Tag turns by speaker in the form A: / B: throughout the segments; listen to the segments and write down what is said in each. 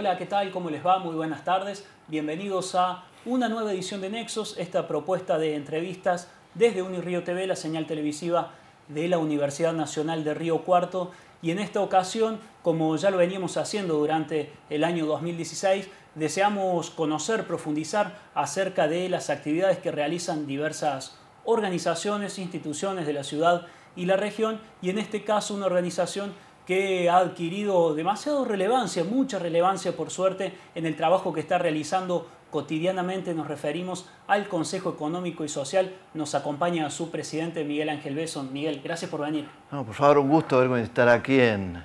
A: Hola, ¿qué tal? ¿Cómo les va? Muy buenas tardes. Bienvenidos a una nueva edición de Nexos, esta propuesta de entrevistas desde Unirío TV, la señal televisiva de la Universidad Nacional de Río Cuarto. Y en esta ocasión, como ya lo veníamos haciendo durante el año 2016, deseamos conocer, profundizar acerca de las actividades que realizan diversas organizaciones, instituciones de la ciudad y la región, y en este caso una organización que ha adquirido demasiada relevancia, mucha relevancia por suerte en el trabajo que está realizando cotidianamente nos referimos al Consejo Económico y Social. Nos acompaña su presidente Miguel Ángel Besson. Miguel, gracias por venir.
B: No, por favor, un gusto estar aquí en,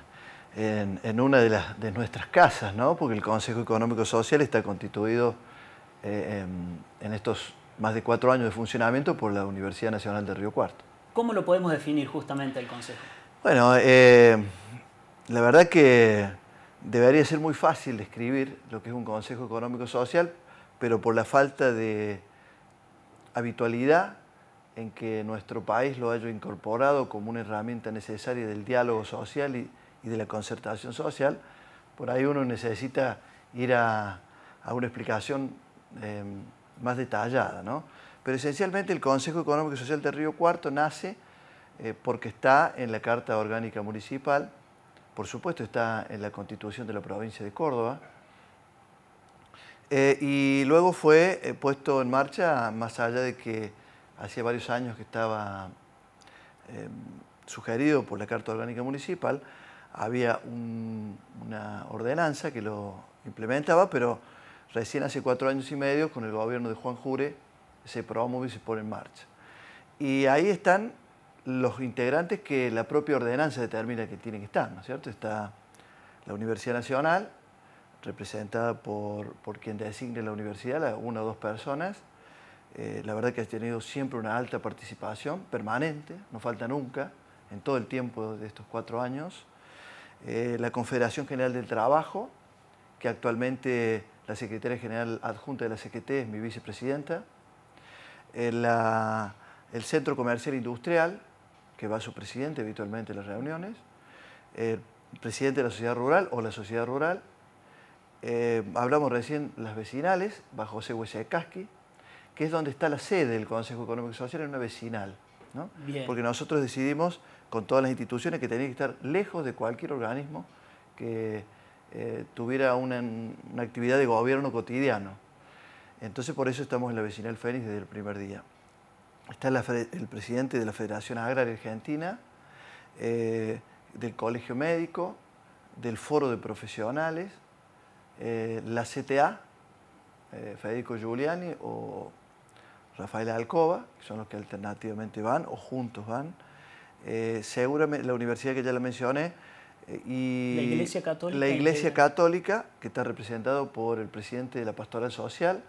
B: una de, las, de, nuestras casas, porque el Consejo Económico y Social está constituido eh, en, estos más de cuatro años de funcionamiento por la Universidad Nacional de Río Cuarto.
A: ¿Cómo lo podemos definir justamente el Consejo?
B: Bueno, eh, la verdad que debería ser muy fácil describir lo que es un Consejo Económico Social, pero por la falta de habitualidad en que nuestro país lo haya incorporado como una herramienta necesaria del diálogo social y, de la concertación social, por ahí uno necesita ir a, una explicación em, más detallada. Pero esencialmente el Consejo Económico Social de Río Cuarto nace eh, porque está en la Carta Orgánica Municipal, por supuesto está en la constitución de la provincia de Córdoba, eh, y luego fue eh, puesto en marcha, más allá de que hacía varios años que estaba em, sugerido por la Carta Orgánica Municipal, había una ordenanza que lo implementaba, pero recién hace cuatro años y medio, con el gobierno de Juan Jure, se promueve y se pone en marcha. Y ahí están los integrantes que la propia ordenanza determina que tienen que estar, ¿no es cierto? Está la Universidad Nacional, representada por, quien designe la universidad, una o dos personas. Eh, la verdad que ha tenido siempre una alta participación, permanente, no falta nunca, en todo el tiempo de estos cuatro años. Eh, la Confederación General del Trabajo, que actualmente la Secretaria General Adjunta de la CGT es mi vicepresidenta. Eh, el Centro Comercial Industrial, que va su presidente habitualmente a las reuniones, el eh, presidente de la sociedad rural o la sociedad rural. Eh, hablamos recién las vecinales, bajo José Casqui, que es donde está la sede del Consejo Económico y Social, en una vecinal. Porque nosotros decidimos con todas las instituciones que tenía que estar lejos de cualquier organismo que eh, tuviera una, una actividad de gobierno cotidiano. Entonces por eso estamos en la vecinal Fénix desde el primer día está el presidente de la Federación Agraria Argentina, eh, del Colegio Médico, del Foro de Profesionales, eh, la CTA, eh, Federico Giuliani o Rafael Alcoba, que son los que alternativamente van o juntos van, la universidad que ya la mencioné, y la Iglesia Católica, la Iglesia Católica que está representado por el presidente de la Pastoral Social,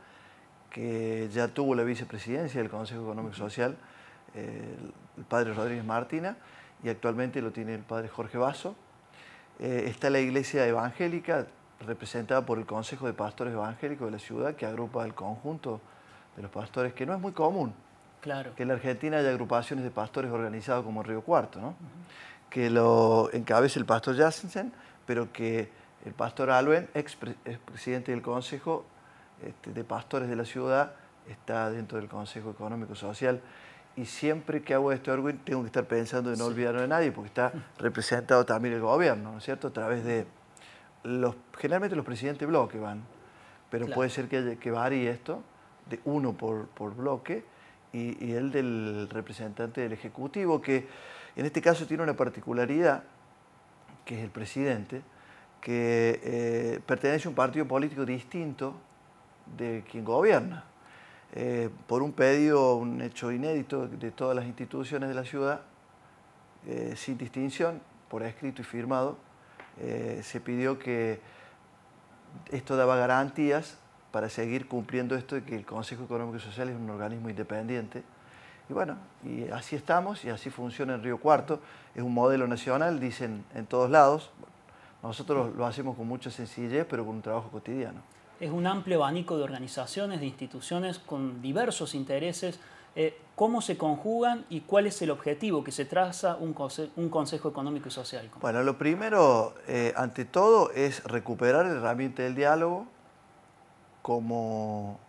B: que ya tuvo la vicepresidencia del Consejo Económico y Social, eh, el padre Rodríguez Martina, y actualmente lo tiene el padre Jorge Vaso. Eh, está la iglesia evangélica, representada por el Consejo de Pastores Evangélicos de la ciudad, que agrupa el conjunto de los pastores, que no es muy común. Claro. Que en la Argentina haya agrupaciones de pastores organizados como Río Cuarto, Que lo encabece el pastor Jassensen, pero que el pastor Alwen ex, presidente del Consejo, este, de pastores de la ciudad está dentro del Consejo Económico Social. Y siempre que hago este tengo que estar pensando en no olvidar a de nadie, porque está representado también el gobierno, ¿no es cierto? A través de los, generalmente los presidentes bloque van, pero puede ser que, que varíe esto, de uno por, bloque, y, el del representante del Ejecutivo, que en este caso tiene una particularidad, que es el presidente, que eh, pertenece a un partido político distinto de quien gobierna. Eh, por un pedido, un hecho inédito de todas las instituciones de la ciudad, eh, sin distinción, por escrito y firmado, eh, se pidió que esto daba garantías para seguir cumpliendo esto de que el Consejo Económico y Social es un organismo independiente. Y bueno, y así estamos y así funciona en Río Cuarto. Es un modelo nacional, dicen en todos lados. Nosotros lo hacemos con mucha sencillez, pero con un trabajo cotidiano
A: es un amplio abanico de organizaciones, de instituciones con diversos intereses, eh, cómo se conjugan y cuál es el objetivo que se traza un, Consejo Económico y Social.
B: Bueno, lo primero, eh, ante todo, es recuperar el herramienta del diálogo como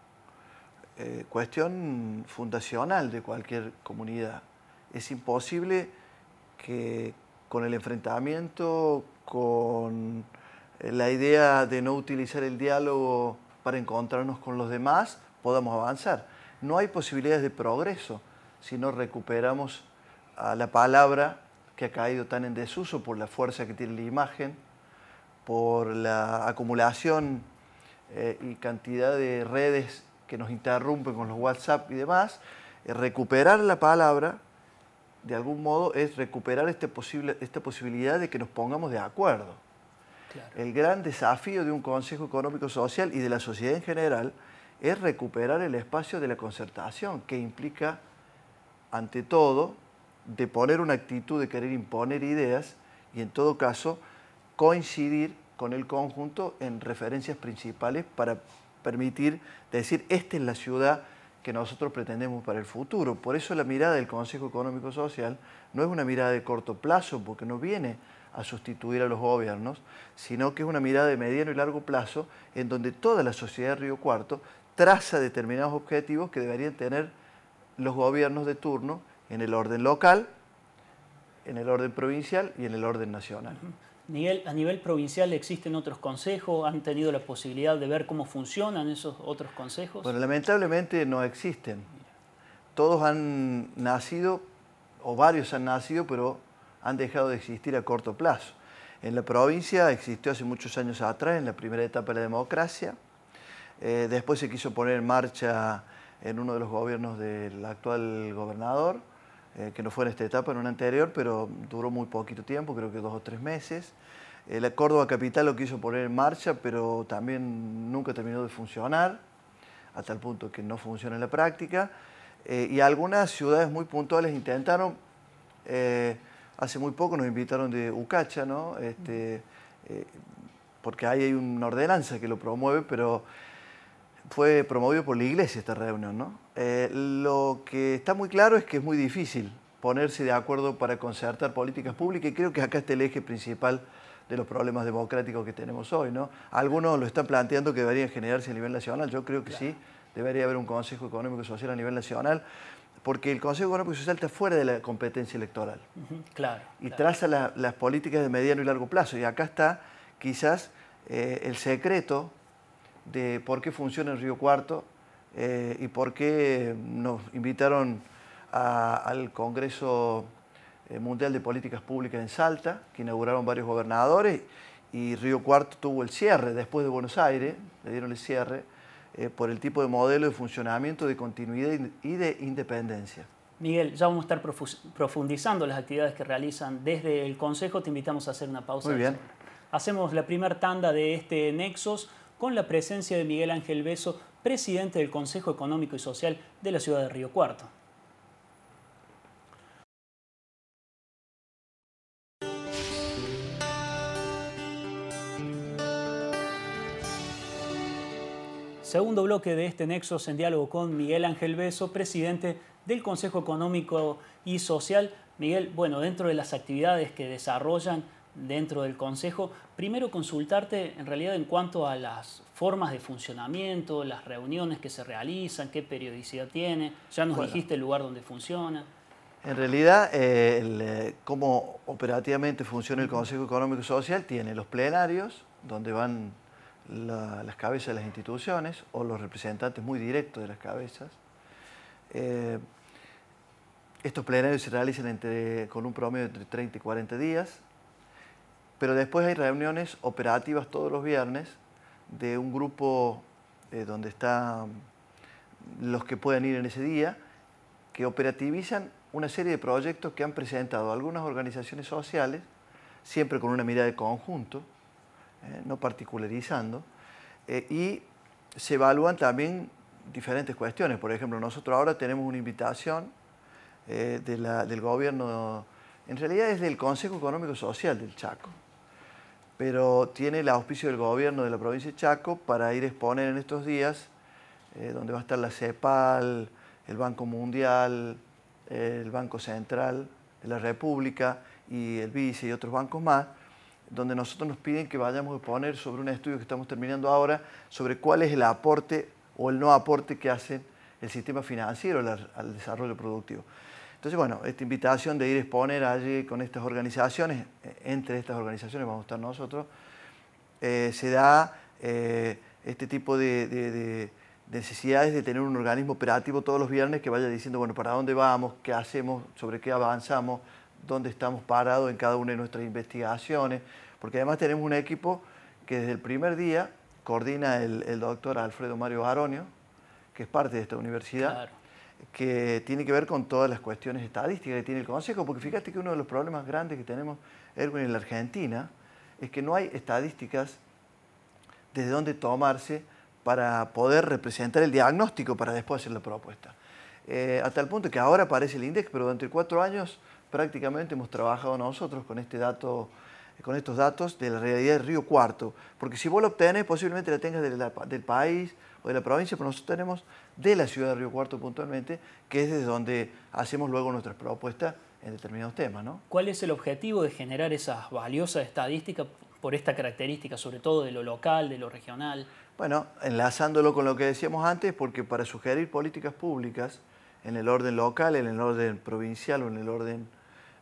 B: eh, cuestión fundacional de cualquier comunidad. Es imposible que con el enfrentamiento, con eh, la idea de no utilizar el diálogo para encontrarnos con los demás, podamos avanzar. No hay posibilidades de progreso si no recuperamos a la palabra que ha caído tan en desuso por la fuerza que tiene la imagen, por la acumulación eh, y cantidad de redes que nos interrumpen con los WhatsApp y demás, eh, recuperar la palabra de algún modo es recuperar este esta posibilidad de que nos pongamos de acuerdo. El gran desafío de un Consejo Económico Social y de la sociedad en general es recuperar el espacio de la concertación, que implica, ante todo, de poner una actitud de querer imponer ideas y, en todo caso, coincidir con el conjunto en referencias principales para permitir decir, esta es la ciudad que nosotros pretendemos para el futuro. Por eso la mirada del Consejo Económico Social no es una mirada de corto plazo, porque no viene a sustituir a los gobiernos, sino que es una mirada de mediano y largo plazo en donde toda la sociedad de Río Cuarto traza determinados objetivos que deberían tener los gobiernos de turno en el orden local, en el orden provincial y en el orden nacional.
A: a nivel provincial existen otros consejos, han tenido la posibilidad de ver cómo funcionan esos otros consejos.
B: Bueno, lamentablemente no existen. Todos han nacido, o varios han nacido, pero han dejado de existir a corto plazo. En la provincia existió hace muchos años atrás, en la primera etapa de la democracia. Eh, después se quiso poner en marcha en uno de los gobiernos del actual gobernador, eh, que no fue en esta etapa, en una anterior, pero duró muy poquito tiempo, creo que dos o tres meses. Eh, la Córdoba Capital lo quiso poner en marcha, pero también nunca terminó de funcionar, a tal punto que no funciona en la práctica. Eh, y algunas ciudades muy puntuales intentaron hace muy poco nos invitaron de Ucacha, ¿no? Este, eh, porque ahí hay una ordenanza que lo promueve, pero fue promovido por la iglesia esta reunión, ¿no? Eh, lo que está muy claro es que es muy difícil ponerse de acuerdo para concertar políticas públicas y creo que acá está el eje principal de los problemas democráticos que tenemos hoy, ¿no? Algunos lo están planteando que deberían generarse a nivel nacional, yo creo que sí, debería haber un Consejo Económico y Social a nivel nacional, porque el Consejo Económico y Social pues, está fuera de la competencia electoral. claro. Y traza las políticas de mediano y largo plazo. Y acá está quizás eh, el secreto de por qué funciona el Río Cuarto eh, y por qué nos invitaron al Congreso eh, Mundial de Políticas Públicas en Salta, que inauguraron varios gobernadores, y Río Cuarto tuvo el cierre después de Buenos Aires, le dieron el cierre eh, por el tipo de modelo de funcionamiento, de continuidad y de independencia.
A: Miguel, ya vamos a estar profundizando las actividades que realizan desde el Consejo. Te invitamos a hacer una pausa. Muy bien. Hacemos la primera tanda de este Nexos con la presencia de Miguel Ángel Beso, presidente del Consejo Económico y Social de la ciudad de Río Cuarto. segundo bloque de este Nexos en diálogo con Miguel Ángel Beso, presidente del Consejo Económico y Social. Miguel, bueno, dentro de las actividades que desarrollan dentro del Consejo, primero consultarte en realidad en cuanto a las formas de funcionamiento, las reuniones que se realizan, qué periodicidad tiene, ya nos dijiste el lugar donde
B: funciona. En realidad, eh, eh, cómo operativamente funciona el Consejo Económico y Social tiene los plenarios, donde van las cabezas de las instituciones o los representantes muy directos de las cabezas. Eh, estos plenarios se realizan con un promedio de entre 30 y 40 días, pero después hay reuniones operativas todos los viernes de un grupo eh, donde están los que pueden ir en ese día, que operativizan una serie de proyectos que han presentado algunas organizaciones sociales, siempre con una mirada de conjunto, eh, no particularizando, eh, y se evalúan también diferentes cuestiones. Por ejemplo, nosotros ahora tenemos una invitación eh, del gobierno, en realidad es del Consejo Económico Social del Chaco, pero tiene el auspicio del gobierno de la provincia de Chaco para ir a exponer en estos días, donde va a estar la CEPAL, el Banco Mundial, el Banco Central de la República y el BICE y otros bancos más, donde nosotros nos piden que vayamos a exponer sobre un estudio que estamos terminando ahora, sobre cuál es el aporte o el no aporte que hace el sistema financiero al, desarrollo productivo. Entonces, bueno, esta invitación de ir a exponer allí con estas organizaciones, eh, entre estas organizaciones vamos a estar nosotros, eh, se da eh, este tipo de, de necesidades de tener un organismo operativo todos los viernes que vaya diciendo, bueno, para dónde vamos, qué hacemos, sobre qué avanzamos, dónde estamos parados en cada una de nuestras investigaciones, porque además tenemos un equipo que desde el primer día coordina el, doctor Alfredo Mario Aronio, que es parte de esta universidad, que tiene que ver con todas las cuestiones estadísticas que tiene el Consejo, porque fíjate que uno de los problemas grandes que tenemos, Erwin, en la Argentina, es que no hay estadísticas desde dónde tomarse para poder representar el diagnóstico para después hacer la propuesta. Eh, hasta el punto que ahora aparece el índice, pero durante cuatro años prácticamente hemos trabajado nosotros con este dato con estos datos de la realidad del Río Cuarto, porque si vos lo obtenés, posiblemente la tengas del, del país o de la provincia, pero nosotros tenemos de la ciudad de Río Cuarto puntualmente, que es desde donde hacemos luego nuestras propuestas en determinados temas. ¿no?
A: ¿Cuál es el objetivo de generar esas valiosas estadísticas por esta característica, sobre todo de lo local, de lo regional?
B: Bueno, enlazándolo con lo que decíamos antes, porque para sugerir políticas públicas en el orden local, en el orden provincial o en el orden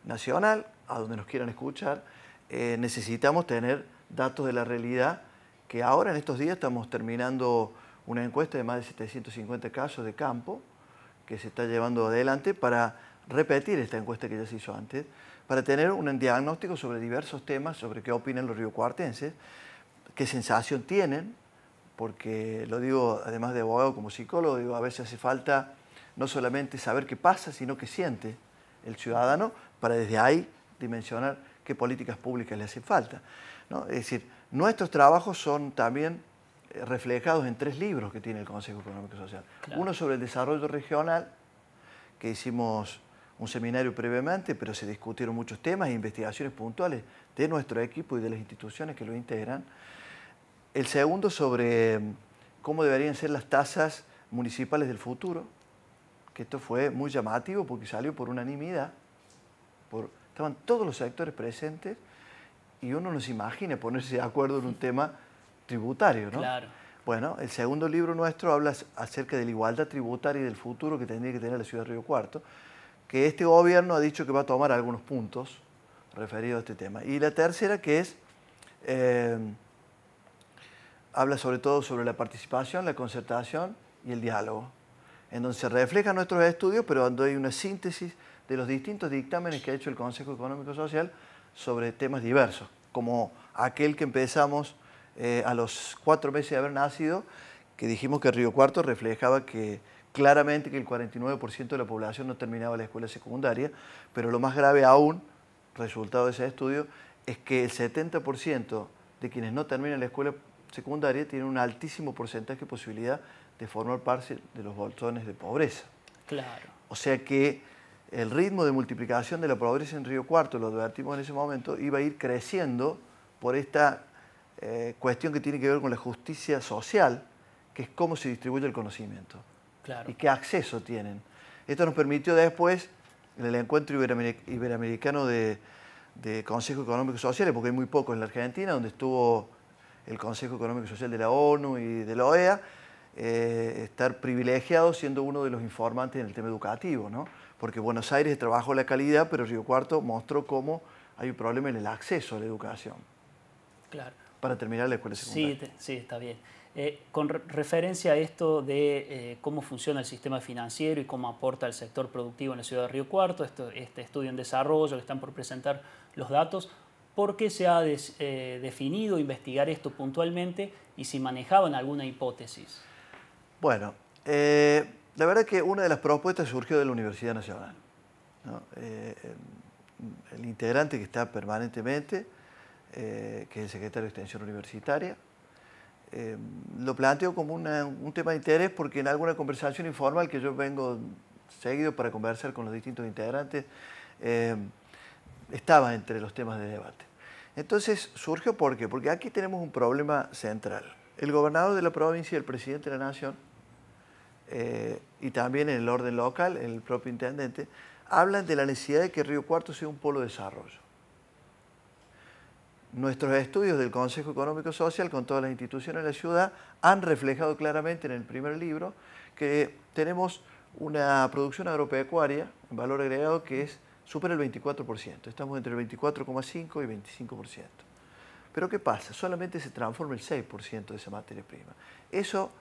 B: nacional, a donde nos quieran escuchar, eh, necesitamos tener datos de la realidad, que ahora en estos días estamos terminando una encuesta de más de 750 casos de campo que se está llevando adelante para repetir esta encuesta que ya se hizo antes, para tener un diagnóstico sobre diversos temas, sobre qué opinan los riocuartenses, qué sensación tienen, porque lo digo además de abogado como psicólogo, digo, a veces hace falta no solamente saber qué pasa, sino qué siente el ciudadano para desde ahí dimensionar qué políticas públicas le hacen falta. Es decir, nuestros trabajos son también eh, reflejados en tres libros que tiene el Consejo Económico y Social. Uno sobre el desarrollo regional, que hicimos un seminario previamente, pero se discutieron muchos temas e investigaciones puntuales de nuestro equipo y de las instituciones que lo integran. El segundo sobre mm, cómo deberían ser las tasas municipales del futuro, que esto fue muy llamativo porque salió por unanimidad estaban todos los sectores presentes y uno no se imagina ponerse de acuerdo en un tema tributario, ¿no? Bueno, el segundo libro nuestro habla acerca de la igualdad tributaria y del futuro que tendría que tener la ciudad de Río Cuarto, que este gobierno ha dicho que va a tomar algunos puntos referidos a este tema. Y la tercera que es, eh, habla sobre todo sobre la participación, la concertación y el diálogo, en donde se reflejan nuestros estudios, pero donde hay una síntesis de los distintos dictámenes que ha hecho el Consejo Económico Social sobre temas diversos, como aquel que empezamos eh, a los cuatro meses de haber nacido, que dijimos que Río Cuarto reflejaba que claramente que el 49% de la población no terminaba la escuela secundaria, pero lo más grave aún, resultado de ese estudio, es que el 70% de quienes no terminan la escuela secundaria tienen un altísimo porcentaje de posibilidad de formar parte de los bolsones de pobreza. Claro. O sea que el ritmo de multiplicación de la pobreza en Río Cuarto, lo advertimos en ese momento, iba a ir creciendo por esta eh, cuestión que tiene que ver con la justicia social, que es cómo se distribuye el conocimiento y qué acceso tienen. Esto nos permitió después, en el encuentro iberoamericano de, de Consejo Económico y Social, porque hay muy pocos en la Argentina, donde estuvo el Consejo Económico y Social de la ONU y de la OEA, eh, estar privilegiado siendo uno de los informantes en el tema educativo, ¿no? porque Buenos Aires trabajó la calidad, pero Río Cuarto mostró cómo hay un problema en el acceso a la educación. Claro. Para terminar la escuela secundaria.
A: Sí, sí está bien. Eh, con referencia a esto de eh, cómo funciona el sistema financiero y cómo aporta el sector productivo en la ciudad de Río Cuarto, esto, este estudio en desarrollo que están por presentar los datos, ¿por qué se ha eh, definido investigar esto puntualmente y si manejaban alguna hipótesis?
B: Bueno, la verdad que una de las propuestas surgió de la Universidad Nacional. Eh, el, integrante que está permanentemente, eh, que es el secretario de Extensión Universitaria, eh, lo planteo como un tema de interés porque en alguna conversación informal que yo vengo seguido para conversar con los distintos integrantes, estaba entre los temas de debate. Entonces surgió ¿por Porque aquí tenemos un problema central. El gobernador de la provincia y el presidente de la Nación eh, y también en el orden local, en el propio intendente, hablan de la necesidad de que Río Cuarto sea un polo de desarrollo. Nuestros estudios del Consejo Económico Social con todas las instituciones de la ciudad han reflejado claramente en el primer libro que tenemos una producción agropecuaria en valor agregado que es supera el 24%, estamos entre el 24,5 y 25%. Pero ¿qué pasa? Solamente se transforma el 6% de esa materia prima. Eso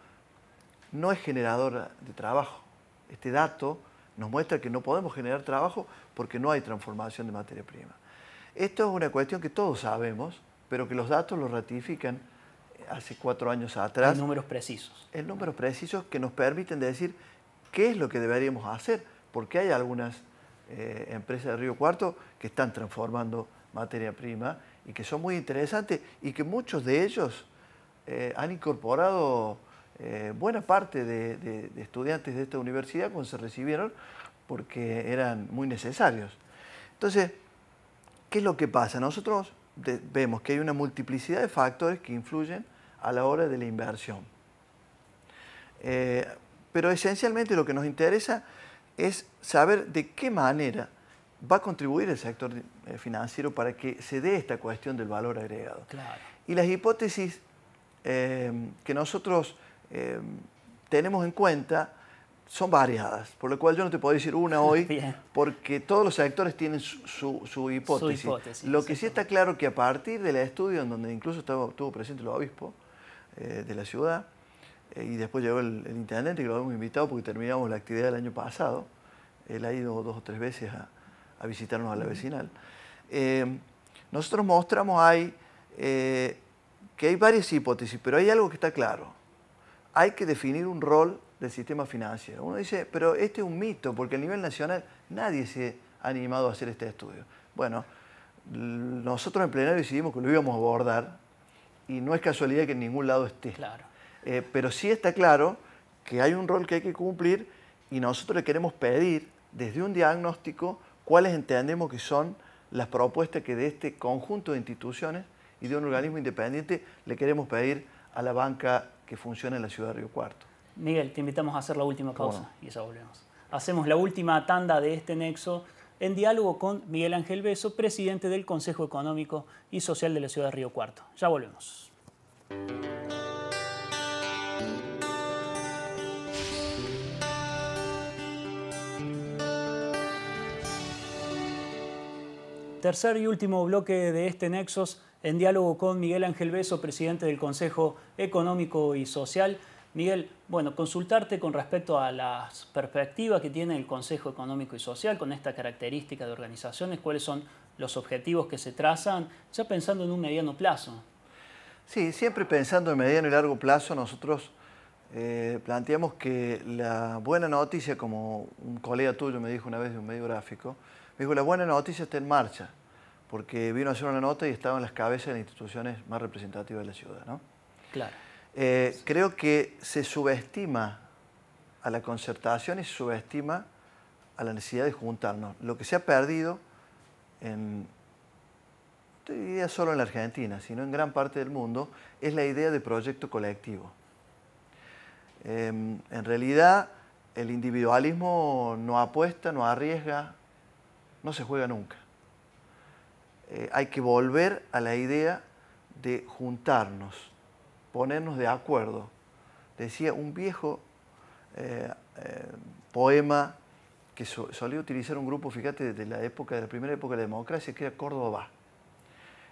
B: no es generador de trabajo. Este dato nos muestra que no podemos generar trabajo porque no hay transformación de materia prima. Esto es una cuestión que todos sabemos, pero que los datos lo ratifican eh, hace cuatro años atrás. En números precisos. En números precisos que nos permiten decir qué es lo que deberíamos hacer, porque hay algunas eh, empresas de Río Cuarto que están transformando materia prima y que son muy interesantes y que muchos de ellos eh, han incorporado eh, buena parte de, estudiantes de esta universidad cuando se recibieron porque eran muy necesarios. Entonces, ¿qué es lo que pasa? Nosotros vemos que hay una multiplicidad de factores que influyen a la hora de la inversión. Eh, pero esencialmente lo que nos interesa es saber de qué manera va a contribuir el sector eh, financiero para que se dé esta cuestión del valor agregado. Y las hipótesis que nosotros Em, tenemos en cuenta son variadas, por lo cual yo no te puedo decir una hoy, porque todos los sectores tienen su, hipótesis. Lo que sí está claro que a partir del estudio, en donde incluso estaba, estuvo presente el obispo eh, de la ciudad, eh, y después llegó el, intendente, que lo habíamos invitado porque terminamos la actividad del año pasado, él ha ido dos o tres veces a, visitarnos a la vecinal, em, nosotros mostramos ahí eh, que hay varias hipótesis, pero hay algo que está claro hay que definir un rol del sistema financiero. Uno dice, pero este es un mito, porque a nivel nacional nadie se ha animado a hacer este estudio. Bueno, nosotros en plenario decidimos que lo íbamos a abordar y no es casualidad que en ningún lado esté. Claro. Eh, pero sí está claro que hay un rol que hay que cumplir y nosotros le queremos pedir desde un diagnóstico cuáles entendemos que son las propuestas que de este conjunto de instituciones y de un organismo independiente le queremos pedir a la banca que funciona en la ciudad de Río Cuarto.
A: Miguel, te invitamos a hacer la última pausa
B: y ya volvemos.
A: Hacemos la última tanda de este nexo en diálogo con Miguel Ángel Beso, presidente del Consejo Económico y Social de la ciudad de Río Cuarto. Ya volvemos. Tercer y último bloque de este Nexo en diálogo con Miguel Ángel Beso, presidente del Consejo Económico y Social. Miguel, bueno, consultarte con respecto a las perspectivas que tiene el Consejo Económico y Social con esta característica de organizaciones, cuáles son los objetivos que se trazan, ya pensando en un mediano plazo.
B: Sí, siempre pensando en mediano y largo plazo, nosotros eh, planteamos que la buena noticia, como un colega tuyo me dijo una vez de un medio gráfico, me dijo, la buena noticia está en marcha porque vino a hacer una nota y estaba en las cabezas de las instituciones más representativas de la ciudad. ¿no? Claro. Eh, creo que se subestima a la concertación y se subestima a la necesidad de juntarnos. Lo que se ha perdido en, solo en la Argentina, sino en gran parte del mundo, es la idea de proyecto colectivo. Em, en realidad, el individualismo no apuesta, no arriesga, no se juega nunca. Eh, hay que volver a la idea de juntarnos, ponernos de acuerdo. Decía un viejo eh, eh, poema que solía utilizar un grupo, fíjate, de la época, de la primera época de la democracia, que era Córdoba.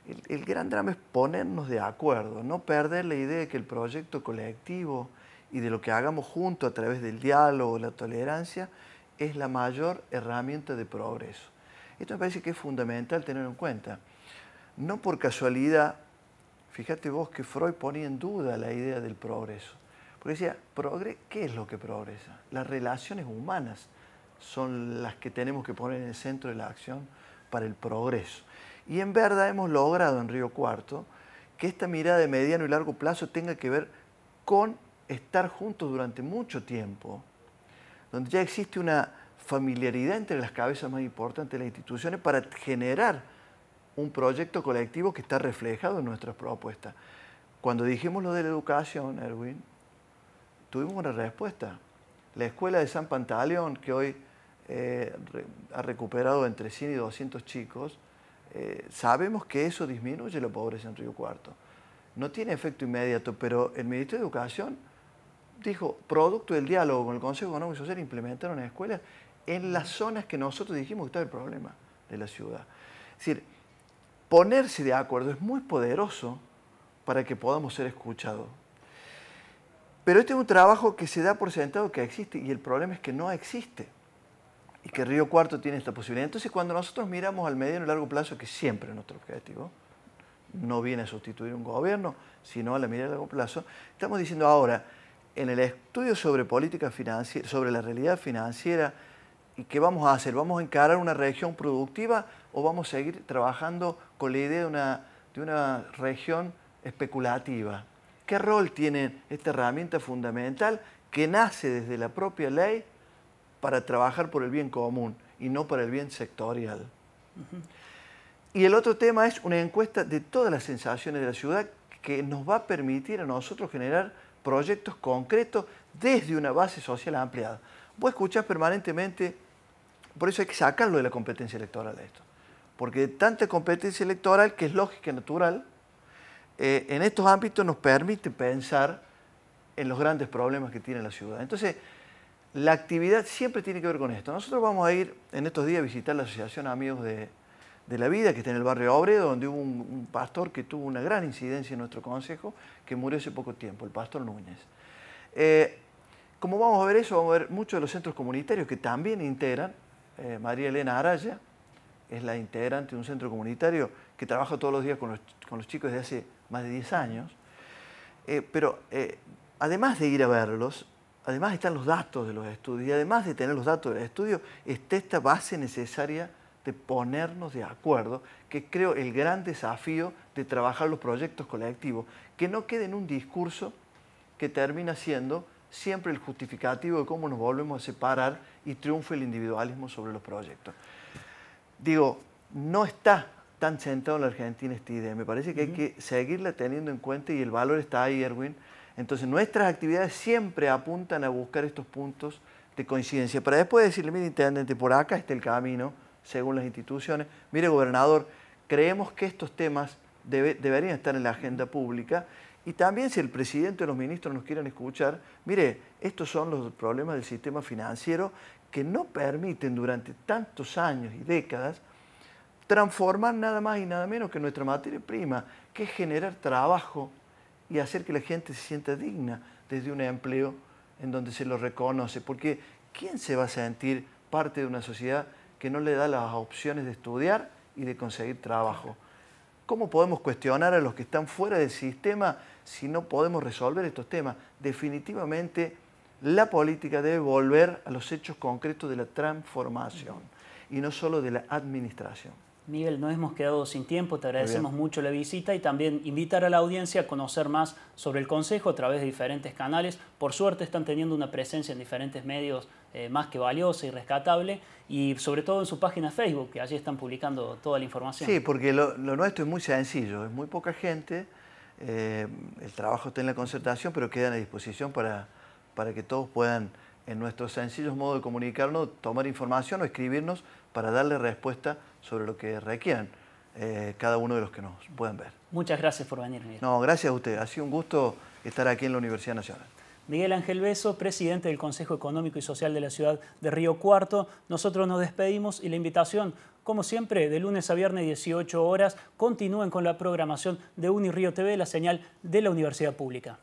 B: El, el gran drama es ponernos de acuerdo, no perder la idea de que el proyecto colectivo y de lo que hagamos juntos a través del diálogo, la tolerancia, es la mayor herramienta de progreso. Esto me parece que es fundamental tener en cuenta. No por casualidad, fíjate vos que Freud ponía en duda la idea del progreso. Porque decía, ¿qué es lo que progresa? Las relaciones humanas son las que tenemos que poner en el centro de la acción para el progreso. Y en verdad hemos logrado en Río Cuarto que esta mirada de mediano y largo plazo tenga que ver con estar juntos durante mucho tiempo, donde ya existe una familiaridad entre las cabezas más importantes de las instituciones para generar un proyecto colectivo que está reflejado en nuestras propuestas. Cuando dijimos lo de la educación, Erwin, tuvimos una respuesta. La escuela de San Pantaleón, que hoy eh, ha recuperado entre 100 y 200 chicos, eh, sabemos que eso disminuye la pobreza en Río Cuarto. No tiene efecto inmediato, pero el ministro de Educación dijo, producto del diálogo con el Consejo Económico y Social, implementaron escuelas en las zonas que nosotros dijimos que estaba el problema de la ciudad. Es decir, ponerse de acuerdo es muy poderoso para que podamos ser escuchados. Pero este es un trabajo que se da por sentado que existe y el problema es que no existe y que Río Cuarto tiene esta posibilidad. Entonces, cuando nosotros miramos al mediano y largo plazo, que siempre es nuestro objetivo, no viene a sustituir un gobierno, sino a la mirada a largo plazo, estamos diciendo ahora, en el estudio sobre política financiera, sobre la realidad financiera, ¿Y qué vamos a hacer? ¿Vamos a encarar una región productiva o vamos a seguir trabajando con la idea de una, región especulativa? ¿Qué rol tiene esta herramienta fundamental que nace desde la propia ley para trabajar por el bien común y no por el bien sectorial? Y el otro tema es una encuesta de todas las sensaciones de la ciudad que nos va a permitir a nosotros generar proyectos concretos desde una base social ampliada. Vos escuchás permanentemente, por eso hay que sacarlo de la competencia electoral de esto. Porque tanta competencia electoral, que es lógica y natural, eh, en estos ámbitos nos permite pensar en los grandes problemas que tiene la ciudad. Entonces, la actividad siempre tiene que ver con esto. Nosotros vamos a ir en estos días a visitar la Asociación Amigos de, la Vida, que está en el barrio Obre, donde hubo un, pastor que tuvo una gran incidencia en nuestro consejo, que murió hace poco tiempo, el pastor Núñez. Eh, como vamos a ver eso, vamos a ver muchos de los centros comunitarios que también integran. Eh, María Elena Araya es la integrante de un centro comunitario que trabaja todos los días con los, chicos desde hace más de 10 años. Eh, pero eh, además de ir a verlos, además están los datos de los estudios y además de tener los datos de los estudios, está esta base necesaria de ponernos de acuerdo, que creo el gran desafío de trabajar los proyectos colectivos, que no quede en un discurso que termina siendo siempre el justificativo de cómo nos volvemos a separar y triunfa el individualismo sobre los proyectos. Digo, no está tan centrado en la Argentina esta idea. Me parece que hay que seguirla teniendo en cuenta y el valor está ahí, Erwin. Entonces, nuestras actividades siempre apuntan a buscar estos puntos de coincidencia para después decirle, mire, intendente, por acá está el camino, según las instituciones. Mire, gobernador, creemos que estos temas deberían estar en la agenda pública y también si el presidente o los ministros nos quieren escuchar, mire, estos son los problemas del sistema financiero que no permiten durante tantos años y décadas transformar nada más y nada menos que nuestra materia prima, que es generar trabajo y hacer que la gente se sienta digna desde un empleo en donde se lo reconoce. Porque ¿quién se va a sentir parte de una sociedad que no le da las opciones de estudiar y de conseguir trabajo? ¿Cómo podemos cuestionar a los que están fuera del sistema si no podemos resolver estos temas? Definitivamente la política debe volver a los hechos concretos de la transformación y no solo de la administración.
A: Miguel, nos hemos quedado sin tiempo, te agradecemos mucho la visita y también invitar a la audiencia a conocer más sobre el Consejo a través de diferentes canales. Por suerte están teniendo una presencia en diferentes medios eh, más que valiosa y rescatable, y sobre todo en su página Facebook, que allí están publicando toda la información. Sí,
B: porque lo, nuestro es muy sencillo, es muy poca gente, eh, el trabajo está en la concertación, pero quedan a disposición para, para que todos puedan, en nuestros sencillos modos de comunicarnos, tomar información o escribirnos para darle respuesta sobre lo que requieran eh, cada uno de los que nos pueden ver.
A: Muchas gracias por venir, Miguel.
B: No, gracias a usted. Ha sido un gusto estar aquí en la Universidad Nacional. Miguel Ángel
A: Beso, presidente del Consejo Económico y Social de la ciudad de Río Cuarto. Nosotros nos despedimos y la invitación, como siempre, de lunes a viernes 18 horas, continúen con la programación de UniRío TV, la señal de la Universidad Pública.